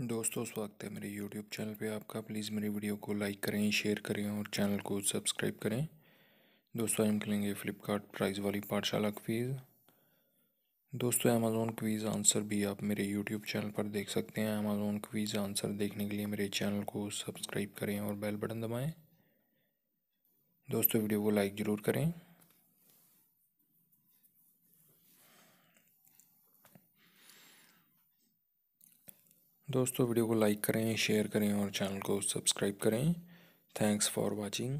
दोस्तों स्वागत है मेरे यूट्यूब चैनल पे आपका प्लीज़ मेरी वीडियो को लाइक करें शेयर करें और चैनल को सब्सक्राइब करें दोस्तों हम खेलेंगे फ्लिपकार्ट प्राइज़ वाली पाठशाला क्वीज़ दोस्तों अमेज़ोन क्वीज़ आंसर भी आप मेरे यूट्यूब चैनल पर देख सकते हैं अमेज़ोन क्वीज़ आंसर देखने के लिए मेरे चैनल को सब्सक्राइब करें और बेल बटन दबाएँ दोस्तों वीडियो को लाइक ज़रूर करें दोस्तों वीडियो को लाइक करें शेयर करें और चैनल को सब्सक्राइब करें थैंक्स फॉर वॉचिंग